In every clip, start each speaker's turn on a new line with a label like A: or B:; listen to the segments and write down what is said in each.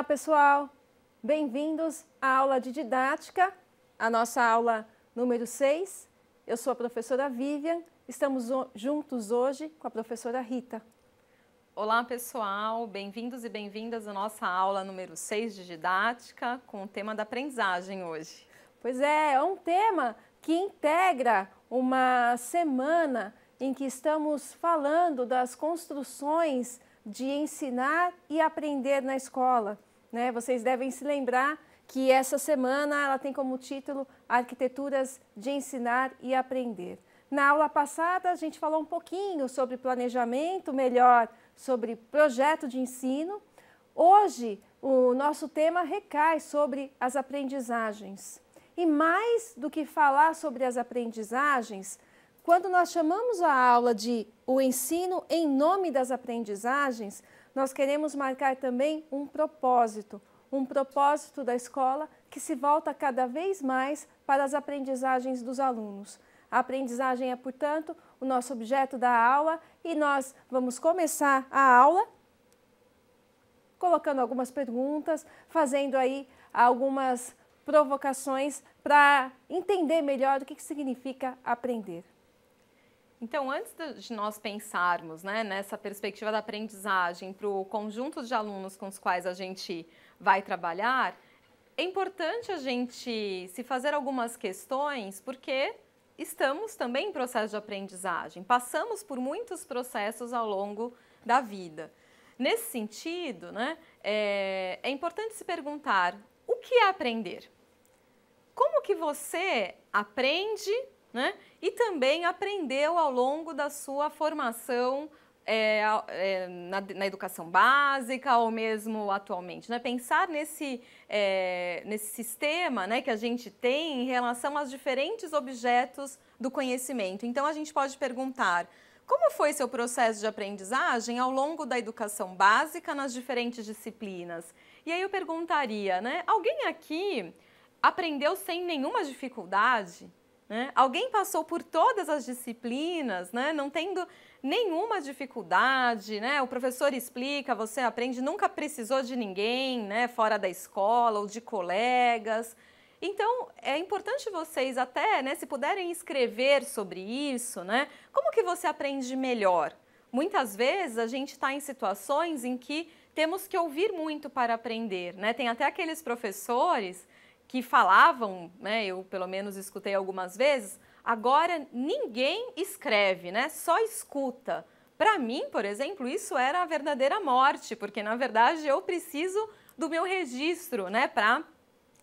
A: Olá, pessoal! Bem-vindos à aula de didática, a nossa aula número 6. Eu sou a professora Vivian, estamos juntos hoje com a professora Rita.
B: Olá, pessoal! Bem-vindos e bem-vindas à nossa aula número 6 de didática, com o tema da aprendizagem hoje.
A: Pois é, é um tema que integra uma semana em que estamos falando das construções de ensinar e aprender na escola. Né? Vocês devem se lembrar que essa semana ela tem como título Arquiteturas de Ensinar e Aprender. Na aula passada, a gente falou um pouquinho sobre planejamento, melhor, sobre projeto de ensino. Hoje, o nosso tema recai sobre as aprendizagens. E mais do que falar sobre as aprendizagens, quando nós chamamos a aula de o ensino em nome das aprendizagens, nós queremos marcar também um propósito, um propósito da escola que se volta cada vez mais para as aprendizagens dos alunos. A aprendizagem é, portanto, o nosso objeto da aula e nós vamos começar a aula colocando algumas perguntas, fazendo aí algumas provocações para entender melhor o que significa aprender.
B: Então, antes de nós pensarmos né, nessa perspectiva da aprendizagem para o conjunto de alunos com os quais a gente vai trabalhar, é importante a gente se fazer algumas questões, porque estamos também em processo de aprendizagem, passamos por muitos processos ao longo da vida. Nesse sentido, né, é, é importante se perguntar o que é aprender? Como que você aprende né? E também aprendeu ao longo da sua formação é, é, na, na, educação básica ou mesmo atualmente, né? Pensar nesse, é, nesse sistema né, que a gente tem em relação aos diferentes objetos do conhecimento. Então a gente pode perguntar como foi seu processo de aprendizagem ao longo da educação básica nas diferentes disciplinas? E aí eu perguntaria, né? Alguém aqui aprendeu sem nenhuma dificuldade? Né? Alguém passou por todas as disciplinas, né? não tendo nenhuma dificuldade, né? o professor explica, você aprende, nunca precisou de ninguém né? fora da escola ou de colegas. Então, é importante vocês até, né, se puderem escrever sobre isso, né? Como que você aprende melhor? Muitas vezes a gente está em situações em que temos que ouvir muito para aprender, né? Tem até aqueles professores que falavam, né, eu pelo menos escutei algumas vezes, agora ninguém escreve, né, só escuta. Para mim, por exemplo, isso era a verdadeira morte, porque na verdade eu preciso do meu registro, né, para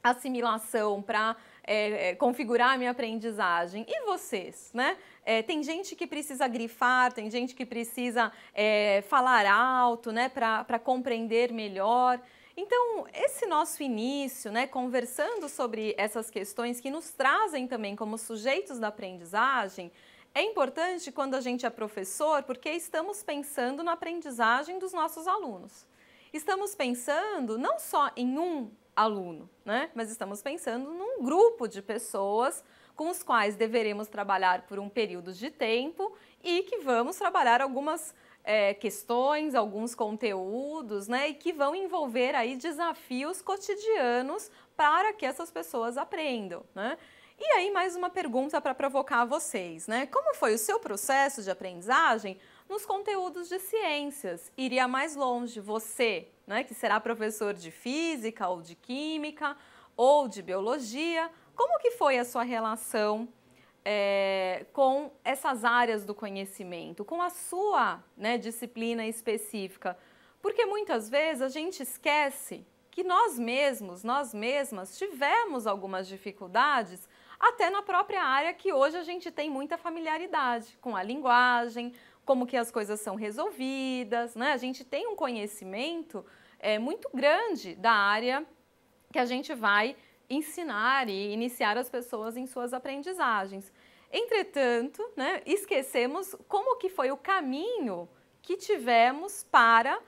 B: assimilação, para é, é, configurar a minha aprendizagem. E vocês, né? É, tem gente que precisa grifar, tem gente que precisa é, falar alto, né, para compreender melhor. Então, esse nosso início, né, conversando sobre essas questões que nos trazem também como sujeitos da aprendizagem, é importante quando a gente é professor, porque estamos pensando na aprendizagem dos nossos alunos. Estamos pensando não só em um aluno, né, mas estamos pensando num grupo de pessoas com os quais deveremos trabalhar por um período de tempo e que vamos trabalhar algumas é, questões, alguns conteúdos, né, e que vão envolver aí desafios cotidianos para que essas pessoas aprendam, né? E aí mais uma pergunta para provocar vocês, né? Como foi o seu processo de aprendizagem nos conteúdos de ciências? Iria mais longe você, né, que será professor de física ou de química ou de biologia? Como que foi a sua relação é, com essas áreas do conhecimento, com a sua né, disciplina específica. Porque muitas vezes a gente esquece que nós mesmos, nós mesmas, tivemos algumas dificuldades até na própria área que hoje a gente tem muita familiaridade com a linguagem, como que as coisas são resolvidas, né? A gente tem um conhecimento é, muito grande da área que a gente vai ensinar e iniciar as pessoas em suas aprendizagens. Entretanto, né, esquecemos como que foi o caminho que tivemos para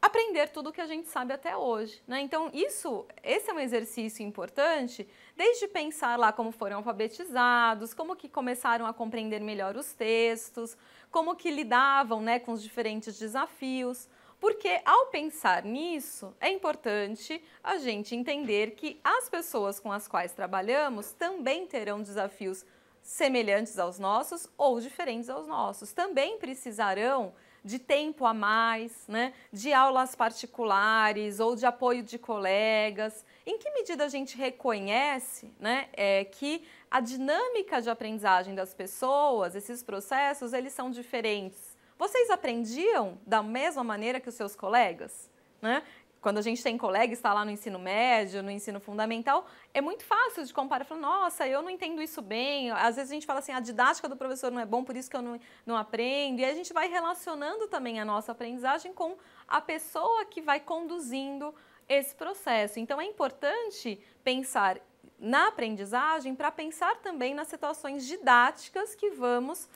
B: aprender tudo o que a gente sabe até hoje. Né? Então, isso, esse é um exercício importante, desde pensar lá como foram alfabetizados, como que começaram a compreender melhor os textos, como que lidavam né, com os diferentes desafios. Porque ao pensar nisso, é importante a gente entender que as pessoas com as quais trabalhamos também terão desafios semelhantes aos nossos ou diferentes aos nossos. Também precisarão de tempo a mais, né? de aulas particulares ou de apoio de colegas. Em que medida a gente reconhece né, é, que a dinâmica de aprendizagem das pessoas, esses processos, eles são diferentes vocês aprendiam da mesma maneira que os seus colegas? Né? Quando a gente tem colega está lá no ensino médio, no ensino fundamental, é muito fácil de comparar. Falar, nossa, eu não entendo isso bem. Às vezes a gente fala assim, a didática do professor não é bom, por isso que eu não, não aprendo. E a gente vai relacionando também a nossa aprendizagem com a pessoa que vai conduzindo esse processo. Então é importante pensar na aprendizagem para pensar também nas situações didáticas que vamos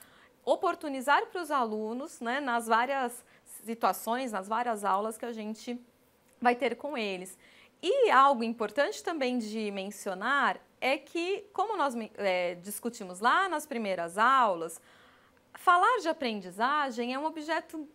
B: oportunizar para os alunos, né, nas várias situações, nas várias aulas que a gente vai ter com eles. E algo importante também de mencionar é que, como nós é, discutimos lá nas primeiras aulas, falar de aprendizagem é um objeto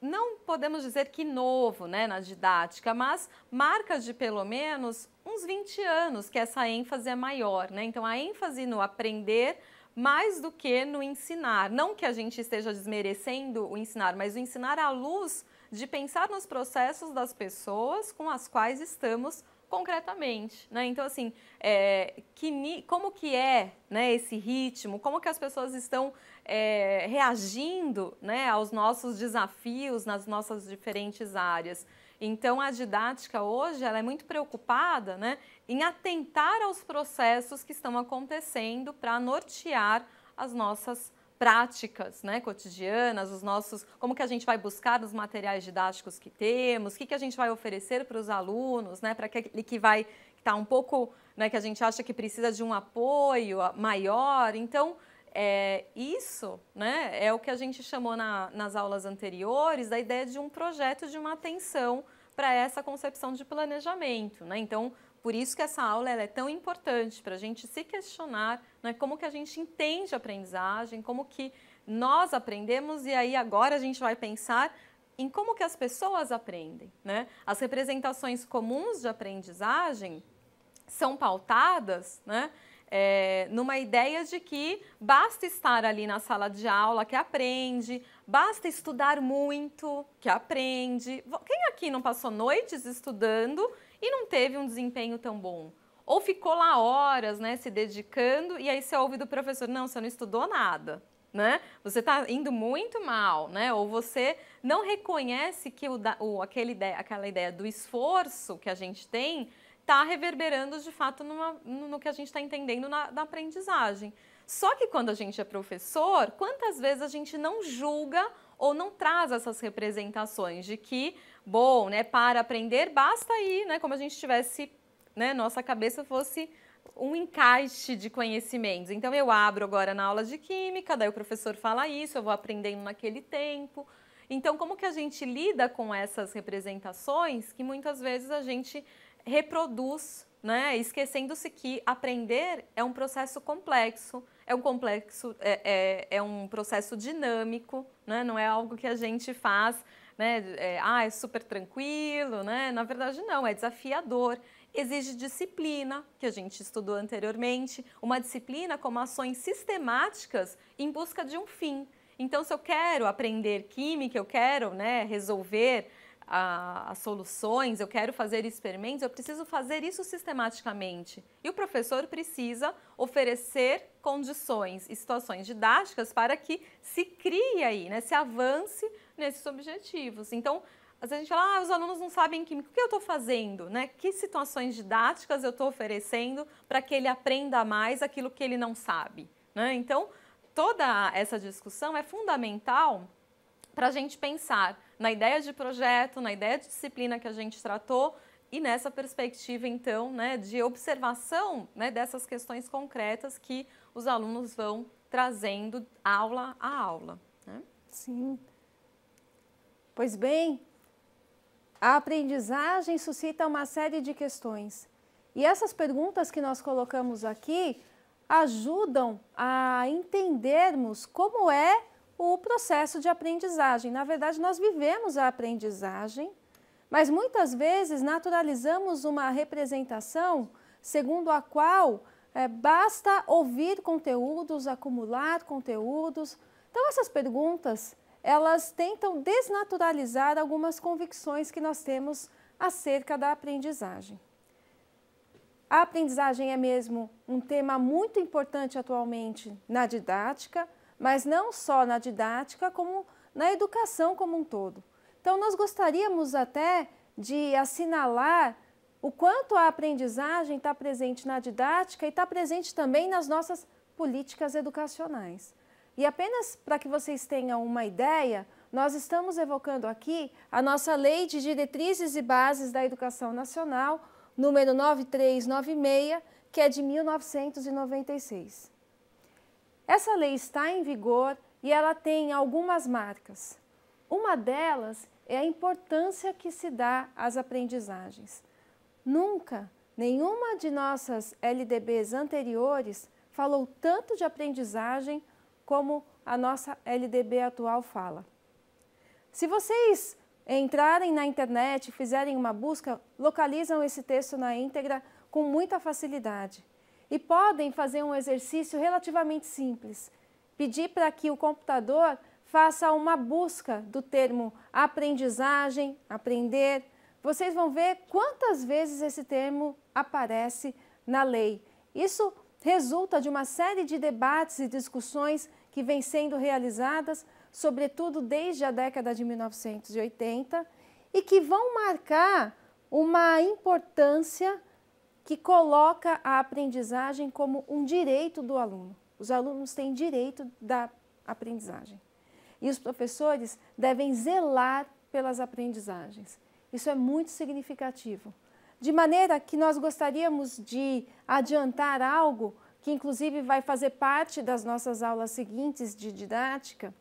B: não podemos dizer que novo né, na didática, mas marca de pelo menos uns 20 anos que essa ênfase é maior. Né? Então, a ênfase no aprender mais do que no ensinar. Não que a gente esteja desmerecendo o ensinar, mas o ensinar à luz de pensar nos processos das pessoas com as quais estamos concretamente, né? Então, assim, é, que, como que é né, esse ritmo? Como que as pessoas estão é, reagindo né, aos nossos desafios nas nossas diferentes áreas? Então, a didática hoje ela é muito preocupada né, em atentar aos processos que estão acontecendo para nortear as nossas práticas né, cotidianas, os nossos, como que a gente vai buscar os materiais didáticos que temos, o que, que a gente vai oferecer para os alunos, né, para aquele que vai estar tá um pouco, né, que a gente acha que precisa de um apoio ah, maior. Então, é, isso né, é o que a gente chamou na, nas aulas anteriores da ideia de um projeto de uma atenção para essa concepção de planejamento. Né? Então, por isso que essa aula é tão importante para a gente se questionar né, como que a gente entende a aprendizagem, como que nós aprendemos e aí agora a gente vai pensar em como que as pessoas aprendem. Né? As representações comuns de aprendizagem são pautadas né, é, numa ideia de que basta estar ali na sala de aula que aprende, basta estudar muito que aprende. Quem aqui não passou noites estudando e não teve um desempenho tão bom? Ou ficou lá horas, né, se dedicando e aí você ouve do professor: não, você não estudou nada. Né? Você está indo muito mal, né? Ou você não reconhece que o, o aquele ideia, aquela ideia do esforço que a gente tem está reverberando de fato numa, no que a gente está entendendo na, na aprendizagem. Só que quando a gente é professor, quantas vezes a gente não julga ou não traz essas representações de que, bom, né, para aprender basta ir, né, como a gente tivesse, né, nossa cabeça fosse um encaixe de conhecimentos. Então eu abro agora na aula de química, daí o professor fala isso, eu vou aprendendo naquele tempo. Então como que a gente lida com essas representações que muitas vezes a gente reproduz, né? esquecendo-se que aprender é um processo complexo, é um complexo, é, é, é um processo dinâmico, né? não é algo que a gente faz, né? É, ah, é super tranquilo, né? Na verdade não, é desafiador. Exige disciplina, que a gente estudou anteriormente, uma disciplina como ações sistemáticas em busca de um fim. Então, se eu quero aprender química, eu quero né, resolver a, as soluções, eu quero fazer experimentos, eu preciso fazer isso sistematicamente. E o professor precisa oferecer condições e situações didáticas para que se crie aí, né, se avance nesses objetivos. Então, às vezes a gente fala, ah, os alunos não sabem química, o que eu estou fazendo? Né? Que situações didáticas eu estou oferecendo para que ele aprenda mais aquilo que ele não sabe? Né? Então, toda essa discussão é fundamental para a gente pensar na ideia de projeto, na ideia de disciplina que a gente tratou e nessa perspectiva, então, né, de observação né, dessas questões concretas que os alunos vão trazendo aula
A: a aula. Né? Sim. Pois bem, a aprendizagem suscita uma série de questões. E essas perguntas que nós colocamos aqui ajudam a entendermos como é o processo de aprendizagem. Na verdade, nós vivemos a aprendizagem, mas muitas vezes naturalizamos uma representação segundo a qual é, basta ouvir conteúdos, acumular conteúdos. Então, essas perguntas, elas tentam desnaturalizar algumas convicções que nós temos acerca da aprendizagem. A aprendizagem é mesmo um tema muito importante atualmente na didática, mas não só na didática, como na educação como um todo. Então, nós gostaríamos até de assinalar o quanto a aprendizagem está presente na didática e está presente também nas nossas políticas educacionais. E apenas para que vocês tenham uma ideia, nós estamos evocando aqui a nossa Lei de Diretrizes e Bases da Educação Nacional, número 9396, que é de 1996. Essa lei está em vigor e ela tem algumas marcas. Uma delas é a importância que se dá às aprendizagens. Nunca nenhuma de nossas LDBs anteriores falou tanto de aprendizagem como a nossa LDB atual fala. Se vocês entrarem na internet, fizerem uma busca, localizam esse texto na íntegra com muita facilidade e podem fazer um exercício relativamente simples. Pedir para que o computador faça uma busca do termo aprendizagem, aprender. Vocês vão ver quantas vezes esse termo aparece na lei. Isso resulta de uma série de debates e discussões que vêm sendo realizadas, sobretudo desde a década de 1980, e que vão marcar uma importância que coloca a aprendizagem como um direito do aluno. Os alunos têm direito da aprendizagem. E os professores devem zelar pelas aprendizagens. Isso é muito significativo. De maneira que nós gostaríamos de adiantar algo que, inclusive, vai fazer parte das nossas aulas seguintes de didática,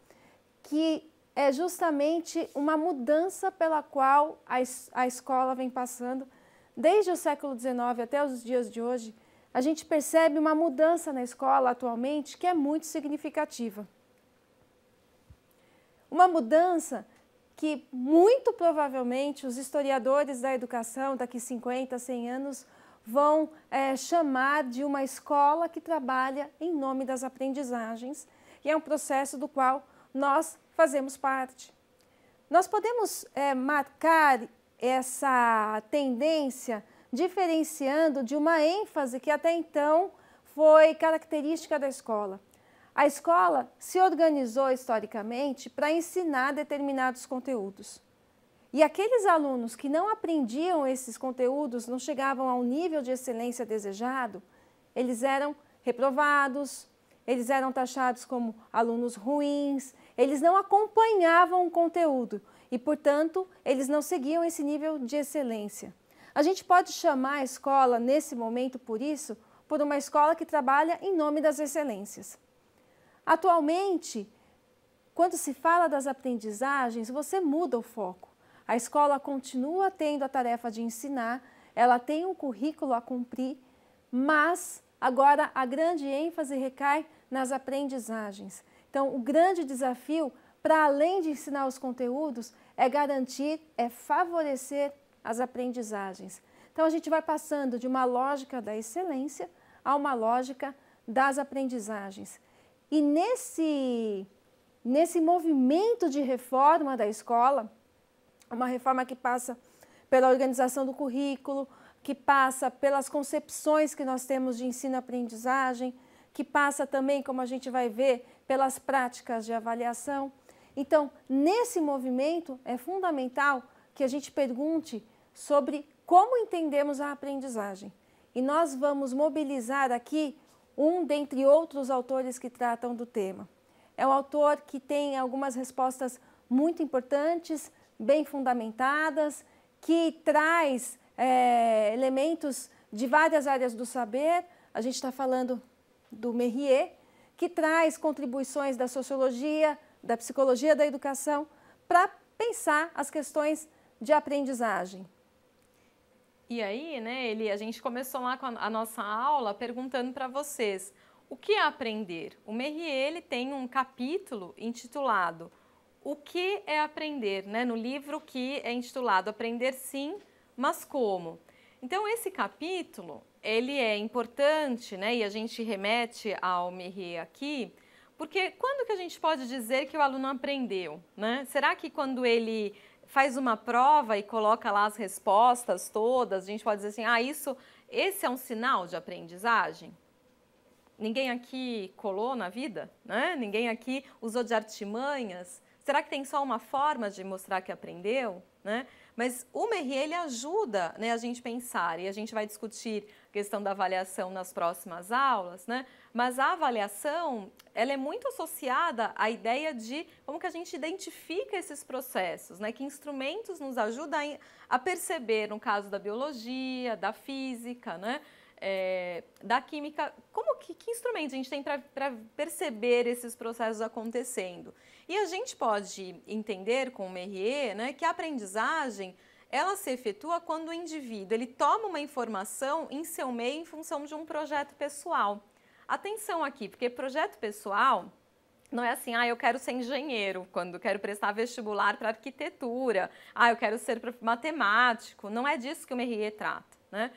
A: que é justamente uma mudança pela qual a, a escola vem passando desde o século XIX até os dias de hoje, a gente percebe uma mudança na escola atualmente que é muito significativa. Uma mudança que muito provavelmente os historiadores da educação daqui 50, 100 anos vão é, chamar de uma escola que trabalha em nome das aprendizagens e é um processo do qual nós fazemos parte. Nós podemos é, marcar essa tendência, diferenciando de uma ênfase que até então foi característica da escola. A escola se organizou historicamente para ensinar determinados conteúdos. E aqueles alunos que não aprendiam esses conteúdos, não chegavam ao nível de excelência desejado, eles eram reprovados, eles eram taxados como alunos ruins, eles não acompanhavam o conteúdo e, portanto, eles não seguiam esse nível de excelência. A gente pode chamar a escola, nesse momento, por isso, por uma escola que trabalha em nome das excelências. Atualmente, quando se fala das aprendizagens, você muda o foco. A escola continua tendo a tarefa de ensinar, ela tem um currículo a cumprir, mas agora a grande ênfase recai nas aprendizagens. Então, o grande desafio, para além de ensinar os conteúdos, é garantir, é favorecer as aprendizagens. Então, a gente vai passando de uma lógica da excelência a uma lógica das aprendizagens. E nesse, nesse movimento de reforma da escola, uma reforma que passa pela organização do currículo, que passa pelas concepções que nós temos de ensino-aprendizagem, que passa também, como a gente vai ver, pelas práticas de avaliação. Então, nesse movimento, é fundamental que a gente pergunte sobre como entendemos a aprendizagem. E nós vamos mobilizar aqui um dentre outros autores que tratam do tema. É um autor que tem algumas respostas muito importantes, bem fundamentadas, que traz é, elementos de várias áreas do saber. A gente está falando do Merrier, que traz contribuições da sociologia, da psicologia da educação para pensar as questões de aprendizagem.
B: E aí, né, Eli, a gente começou lá com a nossa aula perguntando para vocês o que é aprender. O Merrier ele tem um capítulo intitulado O que é aprender, né, no livro que é intitulado Aprender Sim, mas Como. Então, esse capítulo ele é importante, né, e a gente remete ao Merrier aqui, porque quando que a gente pode dizer que o aluno aprendeu? Né? Será que quando ele faz uma prova e coloca lá as respostas todas, a gente pode dizer assim, ah, isso, esse é um sinal de aprendizagem? Ninguém aqui colou na vida, né? Ninguém aqui usou de artimanhas. Será que tem só uma forma de mostrar que aprendeu, né? Mas o Merrier, ele ajuda né, a gente pensar, e a gente vai discutir a questão da avaliação nas próximas aulas, né? Mas a avaliação, ela é muito associada à ideia de como que a gente identifica esses processos, né? Que instrumentos nos ajudam a perceber, no caso da biologia, da física, né? É, da química, como que, que a gente tem para perceber esses processos acontecendo? E a gente pode entender com o Merrier né, que a aprendizagem ela se efetua quando o indivíduo ele toma uma informação em seu meio em função de um projeto pessoal. Atenção aqui, porque projeto pessoal não é assim, ah, eu quero ser engenheiro quando quero prestar vestibular para arquitetura, ah, eu quero ser matemático. Não é disso que o Merrier trata, né?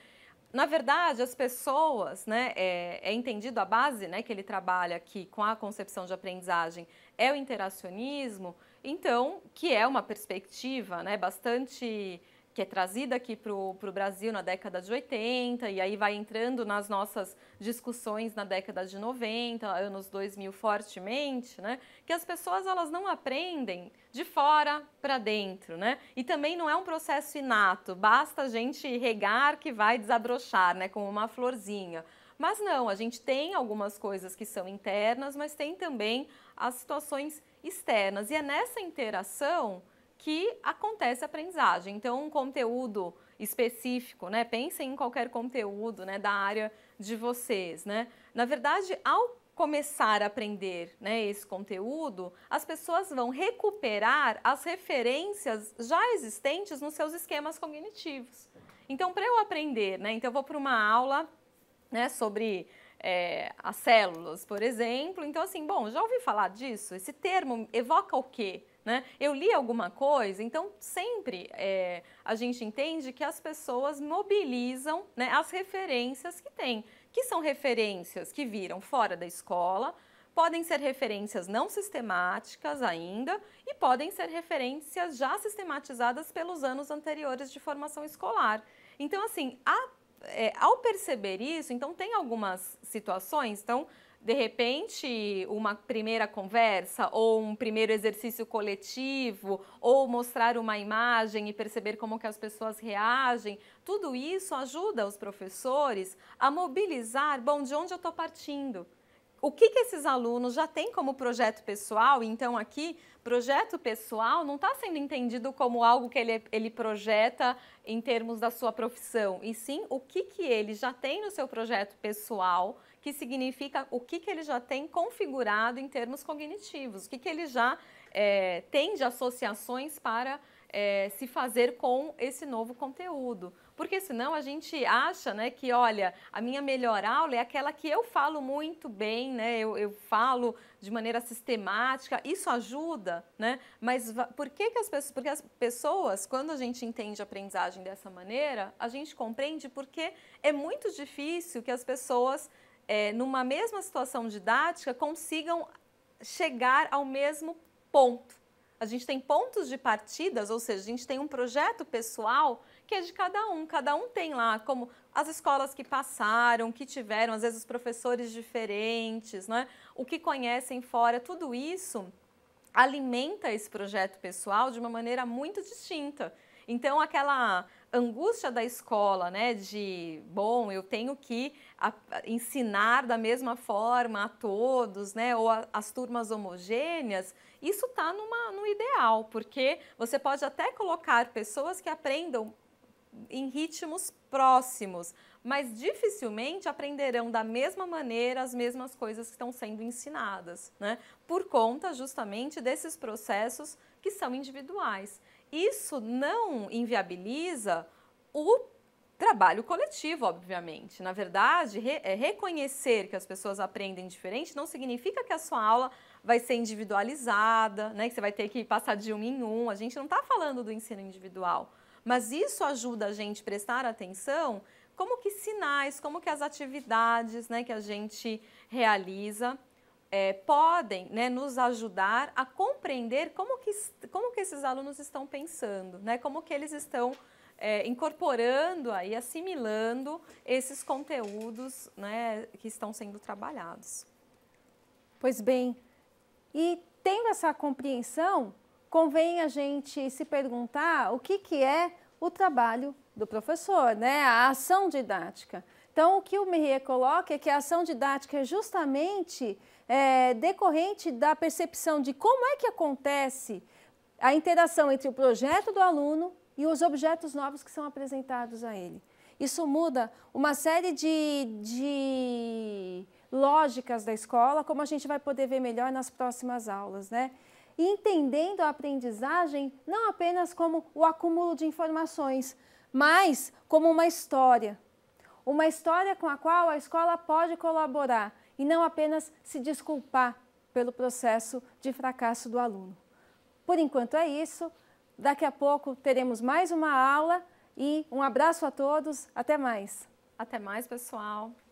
B: na verdade, as pessoas, né, é, é, entendido a base né, que ele trabalha aqui com a concepção de aprendizagem é o interacionismo, então, que é uma perspectiva né, bastante que é trazida aqui para o Brasil na década de 80 e aí vai entrando nas nossas discussões na década de 90, anos 2000 fortemente, né? Que as pessoas elas não aprendem de fora para dentro, né? E também não é um processo inato, basta a gente regar que vai desabrochar, né? Como uma florzinha. Mas não, a gente tem algumas coisas que são internas, mas tem também as situações externas. E é nessa interação que acontece a aprendizagem. Então, um conteúdo específico, né? Pensem em qualquer conteúdo, né, da área de vocês, né? Na verdade, ao começar a aprender né, esse conteúdo, as pessoas vão recuperar as referências já existentes nos seus esquemas cognitivos. Então, para eu aprender, né, então eu vou para uma aula né, sobre é, as células, por exemplo. Então, assim, bom, já ouvi falar disso? Esse termo evoca o quê? né? Eu li alguma coisa, então sempre é, a gente entende que as pessoas mobilizam né, as referências que têm, que são referências que viram fora da escola, podem ser referências não sistemáticas ainda e podem ser referências já sistematizadas pelos anos anteriores de formação escolar. Então, assim, a, é, ao perceber isso, então tem algumas situações, então de repente, uma primeira conversa ou um primeiro exercício coletivo ou mostrar uma imagem e perceber como que as pessoas reagem, tudo isso ajuda os professores a mobilizar, bom, de onde eu estou partindo? O que, que esses alunos já têm como projeto pessoal? Então, aqui, projeto pessoal não está sendo entendido como algo que ele, ele projeta em termos da sua profissão, e sim o que, que ele já tem no seu projeto pessoal que significa o que, que ele já tem configurado em termos cognitivos, o que, que ele já é, tem de associações para é, se fazer com esse novo conteúdo. Porque senão a gente acha né, que, olha, a minha melhor aula é aquela que eu falo muito bem, né, eu, eu falo de maneira sistemática, isso ajuda, né? Mas por que, que as pessoas. Porque as pessoas, quando a gente entende a aprendizagem dessa maneira, a gente compreende porque é muito difícil que as pessoas é, numa mesma situação didática, consigam chegar ao mesmo ponto. A gente tem pontos de partidas, ou seja, a gente tem um projeto pessoal que é de cada um. Cada um tem lá como as escolas que passaram, que tiveram, às vezes os professores diferentes, né? o que conhecem fora, tudo isso alimenta esse projeto pessoal de uma maneira muito distinta. Então, aquela angústia da escola, né? De, bom, eu tenho que ensinar da mesma forma a todos, né? Ou a, as turmas homogêneas. Isso está no ideal, porque você pode até colocar pessoas que aprendam em ritmos próximos, mas dificilmente aprenderão da mesma maneira as mesmas coisas que estão sendo ensinadas, né? Por conta justamente desses processos que são individuais. Isso não inviabiliza o trabalho coletivo, obviamente. Na verdade, re é reconhecer que as pessoas aprendem diferente não significa que a sua aula vai ser individualizada, né? Que você vai ter que passar de um em um. A gente não está falando do ensino individual, mas isso ajuda a gente a prestar atenção como que sinais, como que as atividades, né, que a gente realiza é, podem né, nos ajudar a compreender como que, como que esses alunos estão pensando, né, como que eles estão é, incorporando e assimilando esses conteúdos né,
A: que estão sendo trabalhados. Pois bem, e tendo essa compreensão, convém a gente se perguntar o que, que é o trabalho do professor, né, a ação didática. Então, o que o Merrier coloca é que a ação didática é justamente é, decorrente da percepção de como é que acontece a interação entre o projeto do aluno e os objetos novos que são apresentados a ele. Isso muda uma série de, de lógicas da escola, como a gente vai poder ver melhor nas próximas aulas, né? E entendendo a aprendizagem não apenas como o acúmulo de informações, mas como uma história, uma história com a qual a escola pode colaborar e não apenas se desculpar pelo processo de fracasso do aluno. Por enquanto é isso. Daqui a pouco teremos mais uma aula e um abraço a todos. Até mais. Até mais, pessoal.